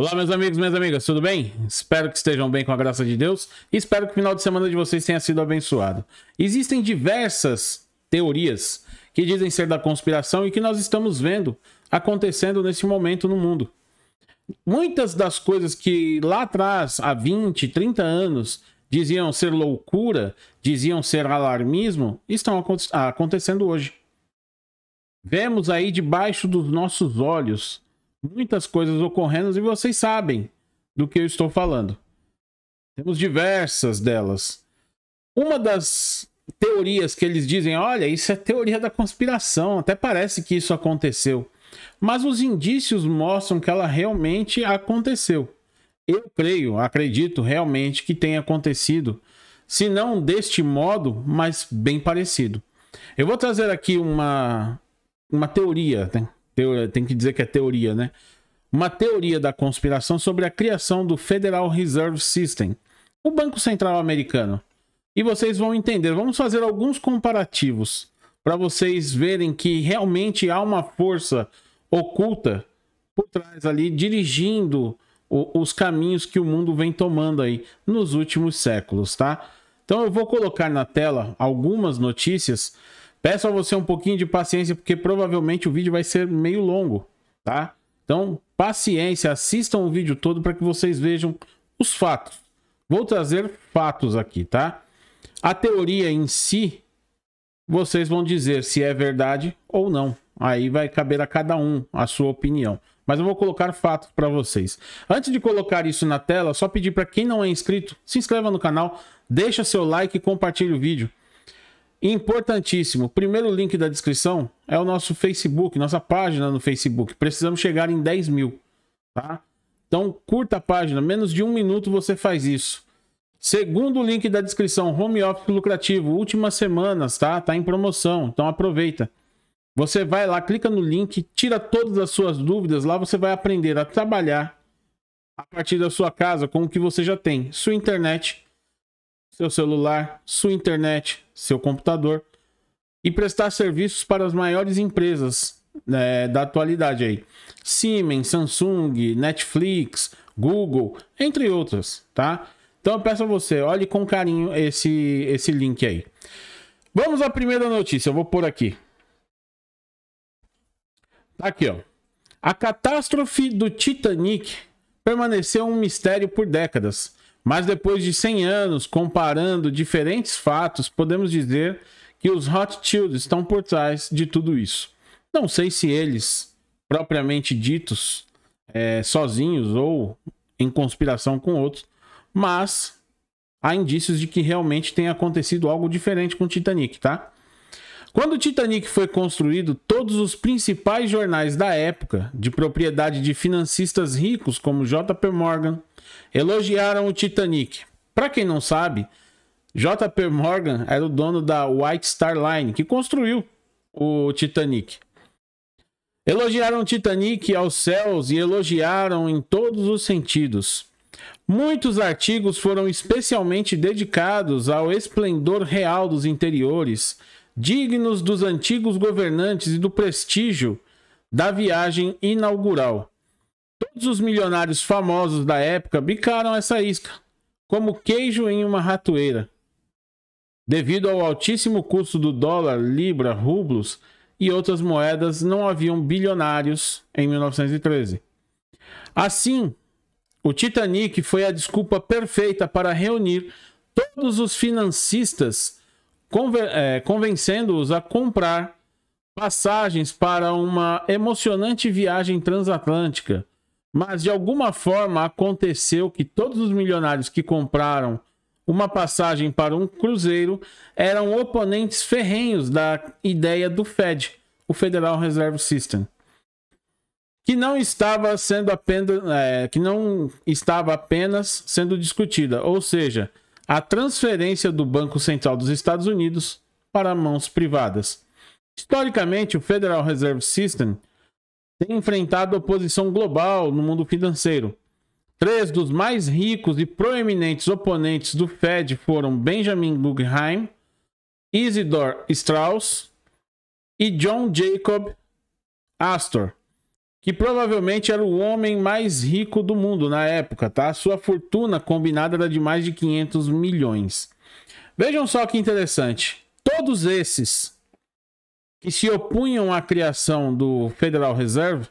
Olá, meus amigos, minhas amigas, tudo bem? Espero que estejam bem com a graça de Deus e espero que o final de semana de vocês tenha sido abençoado. Existem diversas teorias que dizem ser da conspiração e que nós estamos vendo acontecendo nesse momento no mundo. Muitas das coisas que lá atrás, há 20, 30 anos, diziam ser loucura, diziam ser alarmismo, estão acontecendo hoje. Vemos aí debaixo dos nossos olhos muitas coisas ocorrendo e vocês sabem do que eu estou falando. Temos diversas delas. Uma das teorias que eles dizem, olha, isso é teoria da conspiração, até parece que isso aconteceu. Mas os indícios mostram que ela realmente aconteceu. Eu creio, acredito realmente que tenha acontecido, se não deste modo, mas bem parecido. Eu vou trazer aqui uma, uma teoria, né? Teoria, tem que dizer que é teoria, né? Uma teoria da conspiração sobre a criação do Federal Reserve System, o Banco Central Americano. E vocês vão entender. Vamos fazer alguns comparativos para vocês verem que realmente há uma força oculta por trás ali dirigindo o, os caminhos que o mundo vem tomando aí nos últimos séculos, tá? Então eu vou colocar na tela algumas notícias Peço a você um pouquinho de paciência, porque provavelmente o vídeo vai ser meio longo, tá? Então, paciência, assistam o vídeo todo para que vocês vejam os fatos. Vou trazer fatos aqui, tá? A teoria em si, vocês vão dizer se é verdade ou não. Aí vai caber a cada um a sua opinião. Mas eu vou colocar fatos para vocês. Antes de colocar isso na tela, só pedir para quem não é inscrito, se inscreva no canal, deixa seu like e compartilhe o vídeo. Importantíssimo, o primeiro link da descrição é o nosso Facebook, nossa página no Facebook. Precisamos chegar em 10 mil, tá? Então curta a página, menos de um minuto você faz isso. Segundo link da descrição, home office lucrativo, últimas semanas, tá? Tá em promoção, então aproveita. Você vai lá, clica no link, tira todas as suas dúvidas, lá você vai aprender a trabalhar a partir da sua casa com o que você já tem, sua internet seu celular, sua internet, seu computador e prestar serviços para as maiores empresas né, da atualidade aí. Siemens, Samsung, Netflix, Google, entre outras, tá? Então eu peço a você, olhe com carinho esse, esse link aí. Vamos à primeira notícia, eu vou pôr aqui. Tá aqui, ó. A catástrofe do Titanic permaneceu um mistério por décadas. Mas depois de 100 anos comparando diferentes fatos, podemos dizer que os Rothschild estão por trás de tudo isso. Não sei se eles, propriamente ditos, é, sozinhos ou em conspiração com outros, mas há indícios de que realmente tem acontecido algo diferente com o Titanic, tá? Quando o Titanic foi construído, todos os principais jornais da época, de propriedade de financistas ricos como JP Morgan, elogiaram o Titanic. Para quem não sabe, JP Morgan era o dono da White Star Line, que construiu o Titanic. Elogiaram o Titanic aos céus e elogiaram em todos os sentidos. Muitos artigos foram especialmente dedicados ao esplendor real dos interiores, dignos dos antigos governantes e do prestígio da viagem inaugural. Todos os milionários famosos da época bicaram essa isca, como queijo em uma ratoeira. Devido ao altíssimo custo do dólar, libra, rublos e outras moedas, não haviam bilionários em 1913. Assim, o Titanic foi a desculpa perfeita para reunir todos os financistas, é, convencendo-os a comprar passagens para uma emocionante viagem transatlântica mas de alguma forma aconteceu que todos os milionários que compraram uma passagem para um cruzeiro eram oponentes ferrenhos da ideia do Fed, o Federal Reserve System, que não estava sendo apenas, é, que não estava apenas sendo discutida, ou seja, a transferência do Banco Central dos Estados Unidos para mãos privadas. Historicamente, o Federal Reserve System tem enfrentado oposição global no mundo financeiro. Três dos mais ricos e proeminentes oponentes do Fed foram Benjamin Guggenheim, Isidor Strauss e John Jacob Astor, que provavelmente era o homem mais rico do mundo na época, tá? Sua fortuna combinada era de mais de 500 milhões. Vejam só que interessante. Todos esses que se opunham à criação do Federal Reserve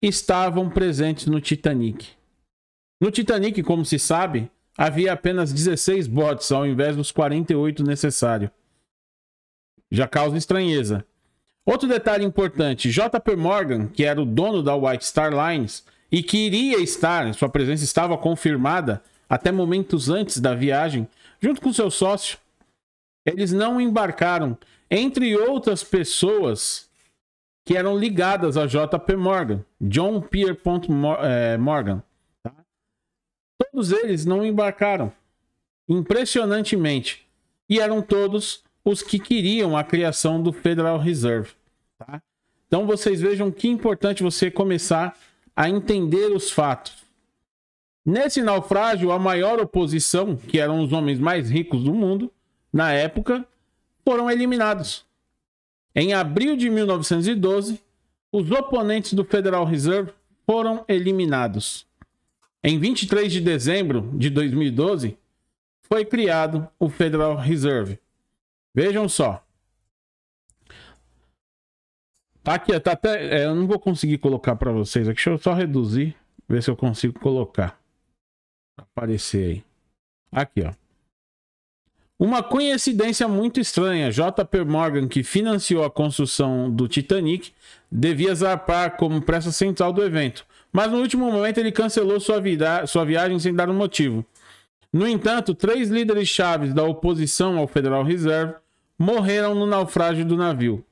estavam presentes no Titanic. No Titanic, como se sabe, havia apenas 16 botes ao invés dos 48 necessários. Já causa estranheza. Outro detalhe importante: JP Morgan, que era o dono da White Star Lines e que iria estar, sua presença estava confirmada até momentos antes da viagem, junto com seu sócio, eles não embarcaram entre outras pessoas que eram ligadas a JP Morgan, John Pierpont eh, Morgan. Tá? Todos eles não embarcaram, impressionantemente, e eram todos os que queriam a criação do Federal Reserve. Tá? Então vocês vejam que é importante você começar a entender os fatos. Nesse naufrágio, a maior oposição, que eram os homens mais ricos do mundo na época, foram eliminados. Em abril de 1912, os oponentes do Federal Reserve foram eliminados. Em 23 de dezembro de 2012, foi criado o Federal Reserve. Vejam só. Tá aqui, tá até. É, eu não vou conseguir colocar para vocês aqui. Deixa eu só reduzir, ver se eu consigo colocar. Aparecer aí. Aqui, ó. Uma coincidência muito estranha, JP Morgan, que financiou a construção do Titanic, devia zarpar como pressa central do evento, mas no último momento ele cancelou sua, sua viagem sem dar um motivo. No entanto, três líderes chaves da oposição ao Federal Reserve morreram no naufrágio do navio.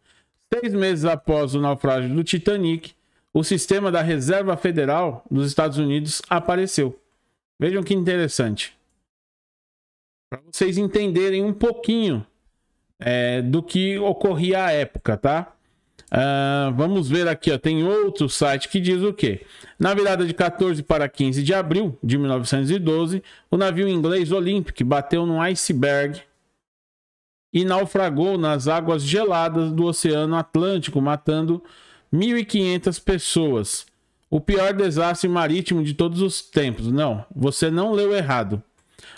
Seis meses após o naufrágio do Titanic, o sistema da Reserva Federal dos Estados Unidos apareceu. Vejam que interessante para vocês entenderem um pouquinho é, do que ocorria à época, tá? Uh, vamos ver aqui, ó, tem outro site que diz o quê? Na virada de 14 para 15 de abril de 1912, o navio inglês Olympic bateu num iceberg e naufragou nas águas geladas do Oceano Atlântico, matando 1.500 pessoas. O pior desastre marítimo de todos os tempos. Não, você não leu errado.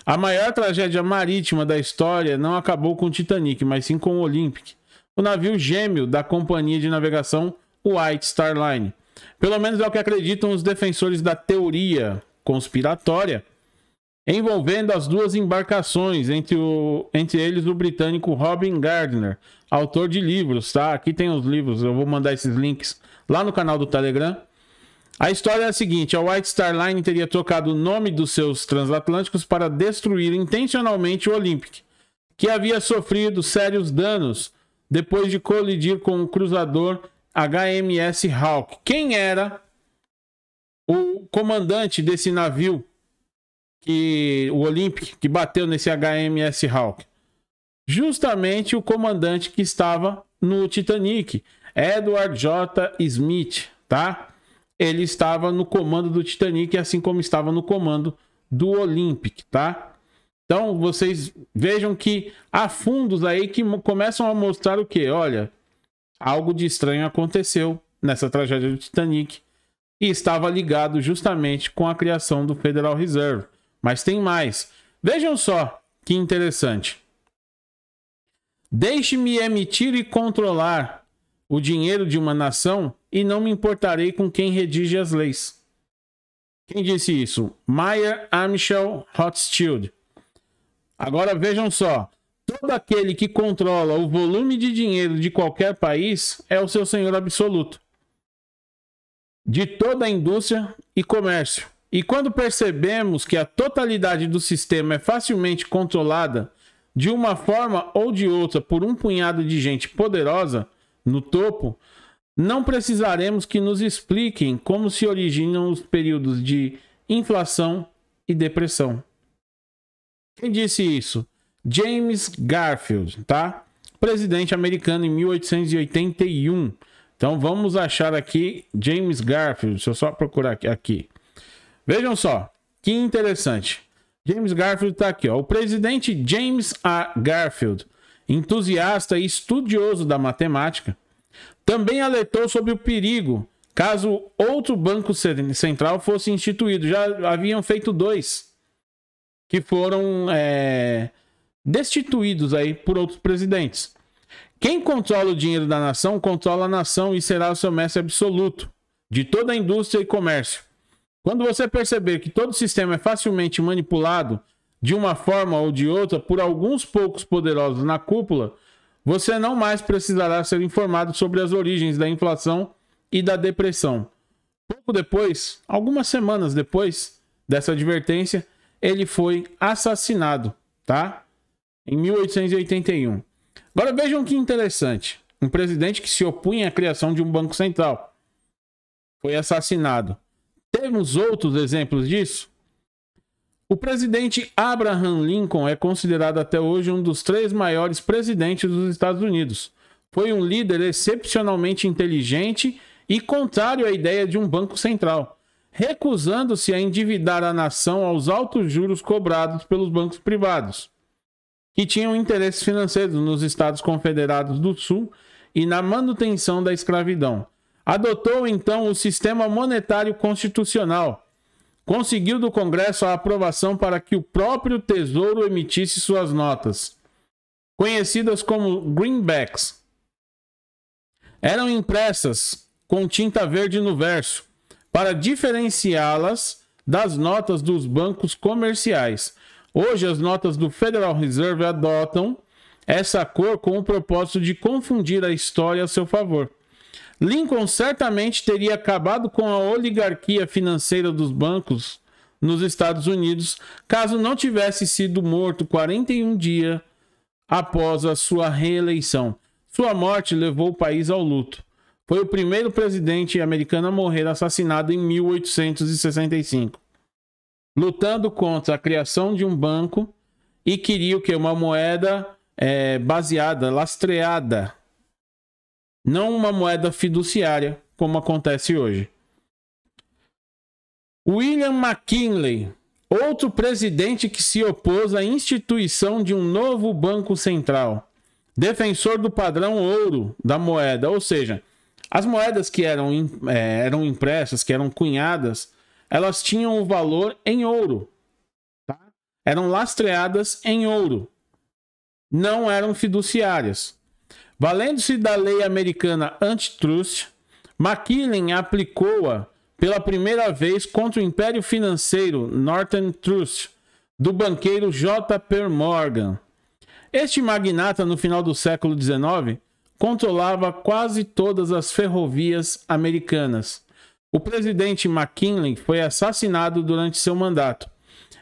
A maior tragédia marítima da história não acabou com o Titanic, mas sim com o Olympic, o navio gêmeo da companhia de navegação White Star Line. Pelo menos é o que acreditam os defensores da teoria conspiratória envolvendo as duas embarcações, entre, o, entre eles o britânico Robin Gardner, autor de livros, tá? Aqui tem os livros, eu vou mandar esses links lá no canal do Telegram a história é a seguinte: a White Star Line teria trocado o nome dos seus transatlânticos para destruir intencionalmente o Olympic, que havia sofrido sérios danos depois de colidir com o cruzador HMS Hawk. Quem era o comandante desse navio que o Olympic que bateu nesse HMS Hawk? Justamente o comandante que estava no Titanic, Edward J. Smith, tá? ele estava no comando do Titanic, assim como estava no comando do Olympic, tá? Então vocês vejam que há fundos aí que começam a mostrar o que? Olha, algo de estranho aconteceu nessa tragédia do Titanic e estava ligado justamente com a criação do Federal Reserve. Mas tem mais. Vejam só que interessante. Deixe-me emitir e controlar o dinheiro de uma nação e não me importarei com quem redige as leis. Quem disse isso? Meyer Amschel Rothschild. Agora vejam só. Todo aquele que controla o volume de dinheiro de qualquer país é o seu senhor absoluto. De toda a indústria e comércio. E quando percebemos que a totalidade do sistema é facilmente controlada de uma forma ou de outra por um punhado de gente poderosa, no topo, não precisaremos que nos expliquem como se originam os períodos de inflação e depressão. Quem disse isso? James Garfield, tá? Presidente americano em 1881. Então vamos achar aqui James Garfield. Deixa eu só procurar aqui. Vejam só, que interessante. James Garfield está aqui, ó. O presidente James A. Garfield entusiasta e estudioso da matemática, também alertou sobre o perigo caso outro banco central fosse instituído. Já haviam feito dois que foram é, destituídos aí por outros presidentes. Quem controla o dinheiro da nação controla a nação e será o seu mestre absoluto de toda a indústria e comércio. Quando você perceber que todo o sistema é facilmente manipulado de uma forma ou de outra, por alguns poucos poderosos na cúpula, você não mais precisará ser informado sobre as origens da inflação e da depressão. Pouco depois, algumas semanas depois dessa advertência, ele foi assassinado, tá? Em 1881. Agora vejam que interessante. Um presidente que se opunha à criação de um banco central foi assassinado. Temos outros exemplos disso? O presidente Abraham Lincoln é considerado até hoje um dos três maiores presidentes dos Estados Unidos. Foi um líder excepcionalmente inteligente e contrário à ideia de um banco central, recusando-se a endividar a nação aos altos juros cobrados pelos bancos privados, que tinham interesses financeiros nos Estados Confederados do Sul e na manutenção da escravidão. Adotou então o sistema monetário constitucional conseguiu do Congresso a aprovação para que o próprio Tesouro emitisse suas notas, conhecidas como greenbacks. Eram impressas com tinta verde no verso, para diferenciá-las das notas dos bancos comerciais. Hoje, as notas do Federal Reserve adotam essa cor com o propósito de confundir a história a seu favor. Lincoln certamente teria acabado com a oligarquia financeira dos bancos nos Estados Unidos caso não tivesse sido morto 41 dias após a sua reeleição. Sua morte levou o país ao luto. Foi o primeiro presidente americano a morrer assassinado em 1865, lutando contra a criação de um banco e queria o que uma moeda é, baseada, lastreada não uma moeda fiduciária, como acontece hoje. William McKinley, outro presidente que se opôs à instituição de um novo Banco Central, defensor do padrão ouro da moeda, ou seja, as moedas que eram, é, eram impressas, que eram cunhadas, elas tinham o valor em ouro, tá? eram lastreadas em ouro, não eram fiduciárias. Valendo-se da lei americana antitrust, McKinley aplicou-a pela primeira vez contra o império financeiro Northern Trust do banqueiro J.P. Morgan. Este magnata, no final do século XIX, controlava quase todas as ferrovias americanas. O presidente McKinley foi assassinado durante seu mandato.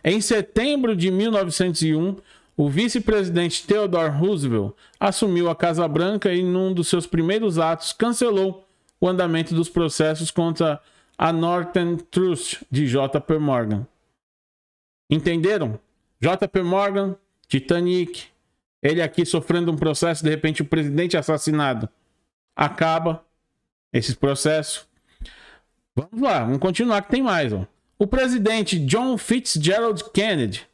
Em setembro de 1901, o vice-presidente Theodore Roosevelt assumiu a Casa Branca e, num dos seus primeiros atos, cancelou o andamento dos processos contra a Northern Trust de JP Morgan. Entenderam? JP Morgan, Titanic, ele aqui sofrendo um processo, de repente o presidente assassinado. Acaba esse processo. Vamos lá, vamos continuar que tem mais. Ó. O presidente John Fitzgerald Kennedy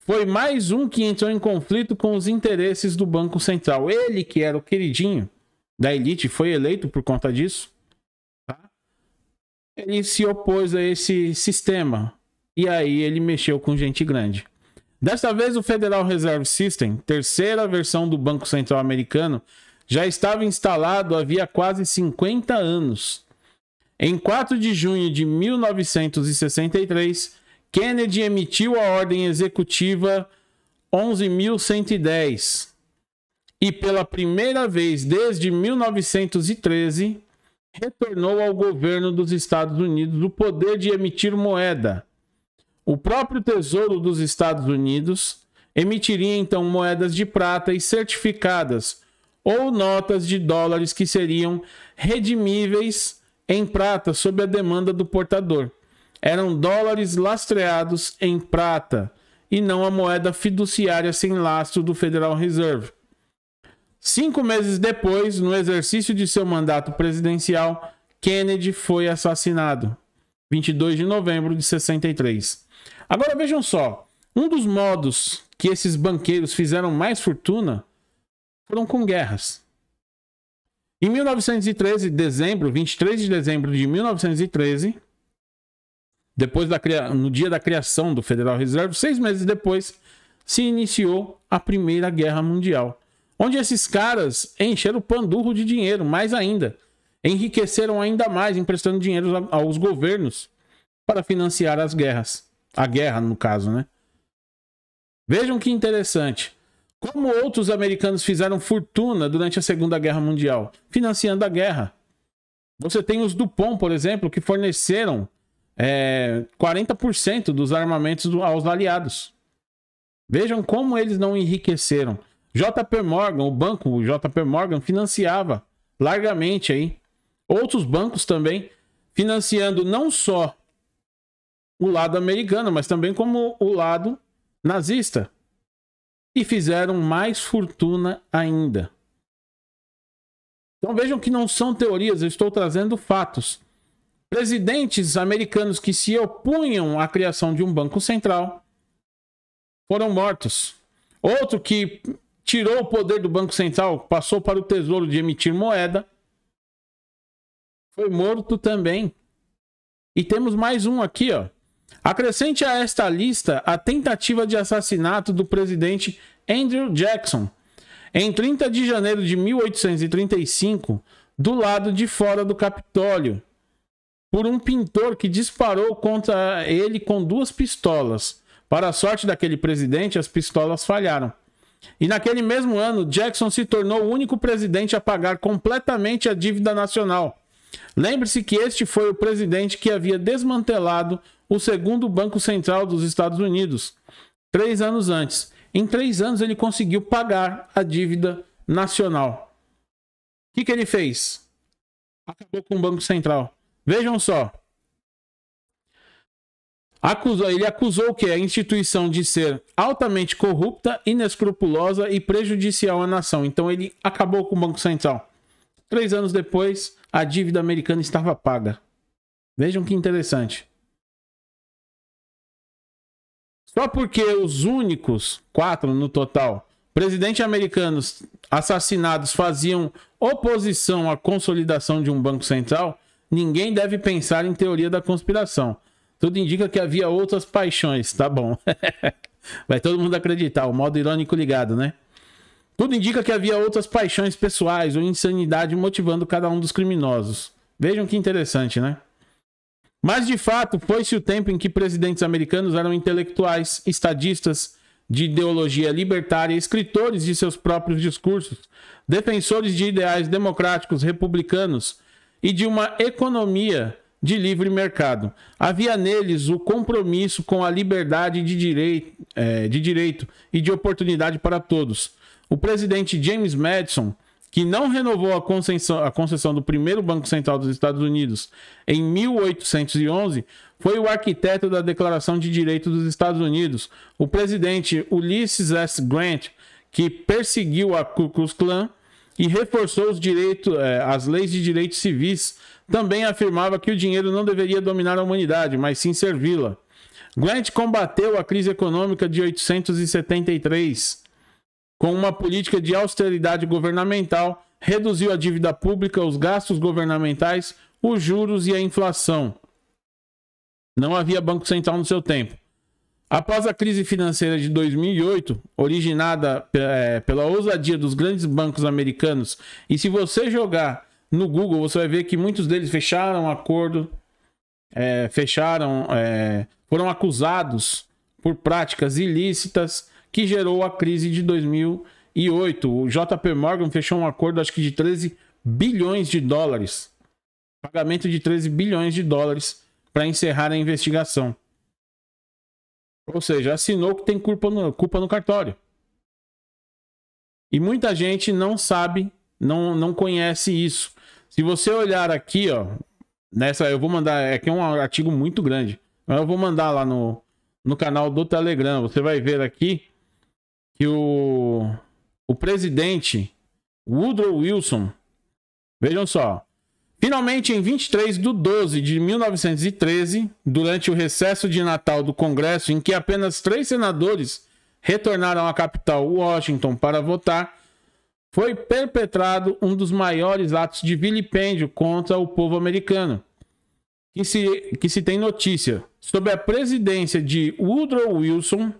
foi mais um que entrou em conflito com os interesses do Banco Central. Ele, que era o queridinho da elite, foi eleito por conta disso. Tá? Ele se opôs a esse sistema. E aí ele mexeu com gente grande. Desta vez, o Federal Reserve System, terceira versão do Banco Central americano, já estava instalado havia quase 50 anos. Em 4 de junho de 1963, Kennedy emitiu a ordem executiva 11.110 e, pela primeira vez desde 1913, retornou ao governo dos Estados Unidos o poder de emitir moeda. O próprio Tesouro dos Estados Unidos emitiria então moedas de prata e certificadas ou notas de dólares que seriam redimíveis em prata sob a demanda do portador eram dólares lastreados em prata e não a moeda fiduciária sem lastro do Federal Reserve. Cinco meses depois, no exercício de seu mandato presidencial, Kennedy foi assassinado, 22 de novembro de 63. Agora vejam só, um dos modos que esses banqueiros fizeram mais fortuna foram com guerras. Em 1913, dezembro, 23 de dezembro de 1913, depois da, no dia da criação do Federal Reserve, seis meses depois, se iniciou a Primeira Guerra Mundial, onde esses caras encheram o pandurro de dinheiro, mais ainda, enriqueceram ainda mais, emprestando dinheiro aos governos para financiar as guerras. A guerra, no caso, né? Vejam que interessante. Como outros americanos fizeram fortuna durante a Segunda Guerra Mundial, financiando a guerra. Você tem os Dupont, por exemplo, que forneceram é, 40% dos armamentos do, aos aliados. Vejam como eles não enriqueceram. JP Morgan, o banco JP Morgan financiava largamente aí. Outros bancos também financiando não só o lado americano, mas também como o lado nazista. E fizeram mais fortuna ainda. Então vejam que não são teorias, eu estou trazendo fatos. Presidentes americanos que se opunham à criação de um banco central foram mortos. Outro que tirou o poder do Banco Central, passou para o Tesouro de emitir moeda, foi morto também. E temos mais um aqui, ó. Acrescente a esta lista a tentativa de assassinato do presidente Andrew Jackson em 30 de janeiro de 1835, do lado de fora do Capitólio, por um pintor que disparou contra ele com duas pistolas. Para a sorte daquele presidente, as pistolas falharam. E naquele mesmo ano, Jackson se tornou o único presidente a pagar completamente a dívida nacional. Lembre-se que este foi o presidente que havia desmantelado o segundo Banco Central dos Estados Unidos, três anos antes. Em três anos, ele conseguiu pagar a dívida nacional. O que, que ele fez? Acabou com o Banco Central. Vejam só. Acusou, ele acusou que a instituição de ser altamente corrupta, inescrupulosa e prejudicial à nação. Então ele acabou com o Banco Central. Três anos depois, a dívida americana estava paga. Vejam que interessante. Só porque os únicos, quatro no total, presidentes americanos assassinados faziam oposição à consolidação de um Banco Central, Ninguém deve pensar em teoria da conspiração. Tudo indica que havia outras paixões, tá bom. Vai todo mundo acreditar, o modo irônico ligado, né? Tudo indica que havia outras paixões pessoais ou insanidade motivando cada um dos criminosos. Vejam que interessante, né? Mas de fato, foi-se o tempo em que presidentes americanos eram intelectuais, estadistas de ideologia libertária, escritores de seus próprios discursos, defensores de ideais democráticos, republicanos, e de uma economia de livre mercado. Havia neles o compromisso com a liberdade de direito, é, de direito e de oportunidade para todos. O presidente James Madison, que não renovou a concessão, a concessão do primeiro Banco Central dos Estados Unidos em 1811, foi o arquiteto da Declaração de Direitos dos Estados Unidos. O presidente Ulysses S. Grant, que perseguiu a Ku Klux Klan, e reforçou os direitos, é, as leis de direitos civis. Também afirmava que o dinheiro não deveria dominar a humanidade, mas sim servi-la. Grant combateu a crise econômica de 873 com uma política de austeridade governamental, reduziu a dívida pública, os gastos governamentais, os juros e a inflação. Não havia Banco Central no seu tempo. Após a crise financeira de 2008, originada é, pela ousadia dos grandes bancos americanos, e se você jogar no Google, você vai ver que muitos deles fecharam acordo, é, fecharam, é, foram acusados por práticas ilícitas que gerou a crise de 2008. O JP Morgan fechou um acordo, acho que de 13 bilhões de dólares, pagamento de 13 bilhões de dólares para encerrar a investigação. Ou seja, assinou que tem culpa no, culpa no cartório. E muita gente não sabe, não, não conhece isso. Se você olhar aqui, ó, nessa eu vou mandar, é que é um artigo muito grande. Eu vou mandar lá no, no canal do Telegram. Você vai ver aqui que o, o presidente Woodrow Wilson, vejam só, Finalmente, em 23 de 12 de 1913, durante o recesso de Natal do Congresso, em que apenas três senadores retornaram à capital Washington para votar, foi perpetrado um dos maiores atos de vilipêndio contra o povo americano, que se, que se tem notícia. Sob a presidência de Woodrow Wilson,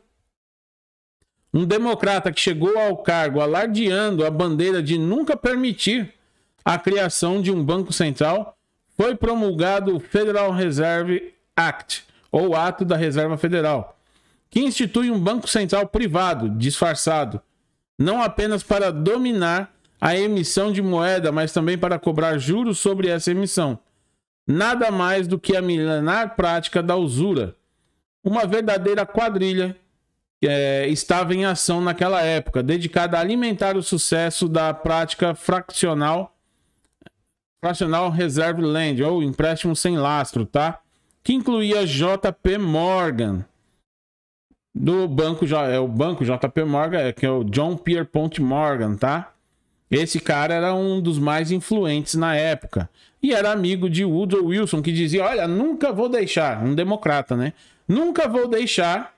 um democrata que chegou ao cargo alardeando a bandeira de nunca permitir a criação de um Banco Central, foi promulgado o Federal Reserve Act, ou Ato da Reserva Federal, que institui um Banco Central privado, disfarçado, não apenas para dominar a emissão de moeda, mas também para cobrar juros sobre essa emissão. Nada mais do que a milenar prática da usura. Uma verdadeira quadrilha é, estava em ação naquela época, dedicada a alimentar o sucesso da prática fraccional National Reserve Land, ou empréstimo sem lastro, tá? Que incluía JP Morgan. Do banco, é o banco JP Morgan, é, que é o John Pierpont Morgan, tá? Esse cara era um dos mais influentes na época e era amigo de Woodrow Wilson, que dizia: Olha, nunca vou deixar, um democrata, né? Nunca vou deixar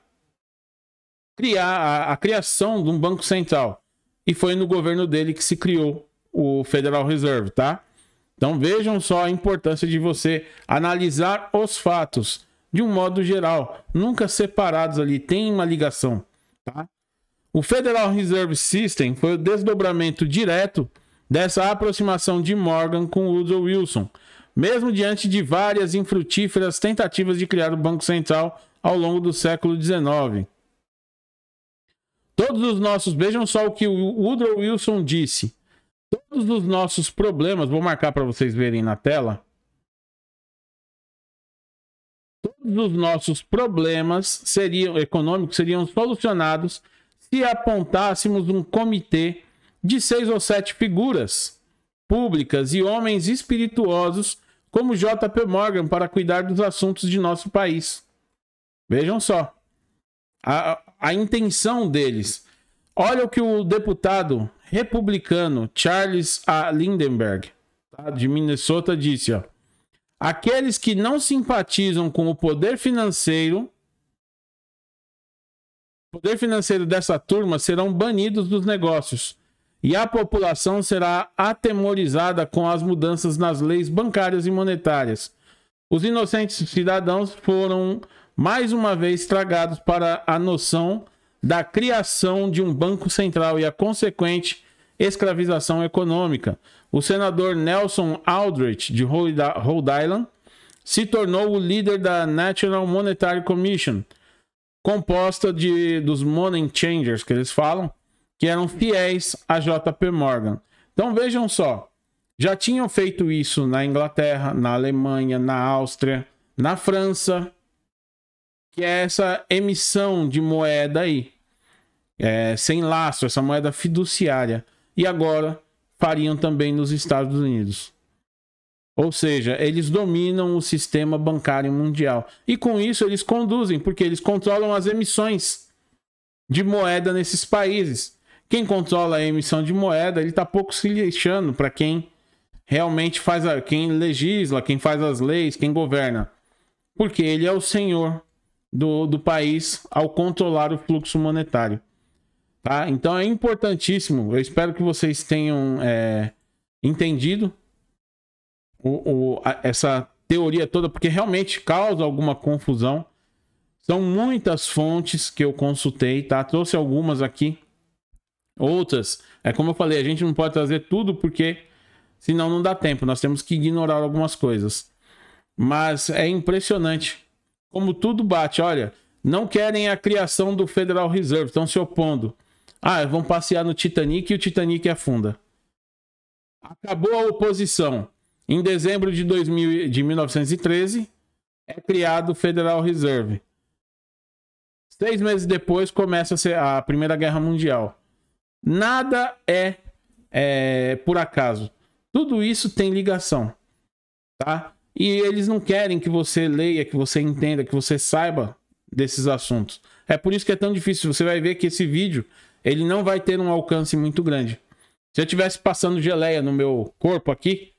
criar a, a criação de um banco central. E foi no governo dele que se criou o Federal Reserve, tá? Então vejam só a importância de você analisar os fatos de um modo geral, nunca separados ali, tem uma ligação, tá? O Federal Reserve System foi o desdobramento direto dessa aproximação de Morgan com Woodrow Wilson, mesmo diante de várias infrutíferas tentativas de criar o Banco Central ao longo do século XIX. Todos os nossos, vejam só o que o Woodrow Wilson disse. Todos os nossos problemas, vou marcar para vocês verem na tela. Todos os nossos problemas seriam econômicos seriam solucionados se apontássemos um comitê de seis ou sete figuras públicas e homens espirituosos como JP Morgan para cuidar dos assuntos de nosso país. Vejam só a, a intenção deles. Olha o que o deputado republicano Charles A. Lindenberg, tá, de Minnesota, disse: ó, aqueles que não simpatizam com o poder financeiro. O poder financeiro dessa turma serão banidos dos negócios e a população será atemorizada com as mudanças nas leis bancárias e monetárias. Os inocentes cidadãos foram mais uma vez tragados para a noção da criação de um banco central e a consequente escravização econômica. O senador Nelson Aldrich, de Rhode Island, se tornou o líder da National Monetary Commission, composta de, dos money changers, que eles falam, que eram fiéis a JP Morgan. Então vejam só, já tinham feito isso na Inglaterra, na Alemanha, na Áustria, na França, que é essa emissão de moeda aí, é, sem laço, essa moeda fiduciária. E agora fariam também nos Estados Unidos. Ou seja, eles dominam o sistema bancário mundial. E com isso eles conduzem, porque eles controlam as emissões de moeda nesses países. Quem controla a emissão de moeda, ele está pouco se lixando para quem realmente faz, a, quem legisla, quem faz as leis, quem governa. Porque ele é o senhor do, do país ao controlar o fluxo monetário. Tá? Então é importantíssimo. Eu espero que vocês tenham é, entendido o, o, a, essa teoria toda, porque realmente causa alguma confusão. São muitas fontes que eu consultei, tá? Trouxe algumas aqui. Outras, é como eu falei, a gente não pode trazer tudo porque senão não dá tempo. Nós temos que ignorar algumas coisas. Mas é impressionante como tudo bate. Olha, não querem a criação do Federal Reserve, estão se opondo. Ah, vão passear no Titanic e o Titanic afunda. Acabou a oposição. Em dezembro de, 2000, de 1913, é criado o Federal Reserve. Seis meses depois começa a, a Primeira Guerra Mundial. Nada é, é por acaso. Tudo isso tem ligação, tá? e eles não querem que você leia, que você entenda, que você saiba desses assuntos. É por isso que é tão difícil. Você vai ver que esse vídeo ele não vai ter um alcance muito grande. Se eu estivesse passando geleia no meu corpo aqui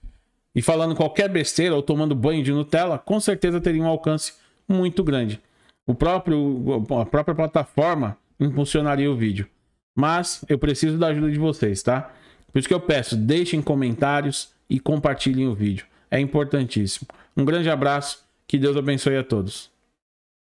e falando qualquer besteira ou tomando banho de Nutella, com certeza teria um alcance muito grande. O próprio a própria plataforma impulsionaria o vídeo. Mas eu preciso da ajuda de vocês, tá? Por isso que eu peço, deixem comentários e compartilhem o vídeo é importantíssimo. Um grande abraço, que Deus abençoe a todos.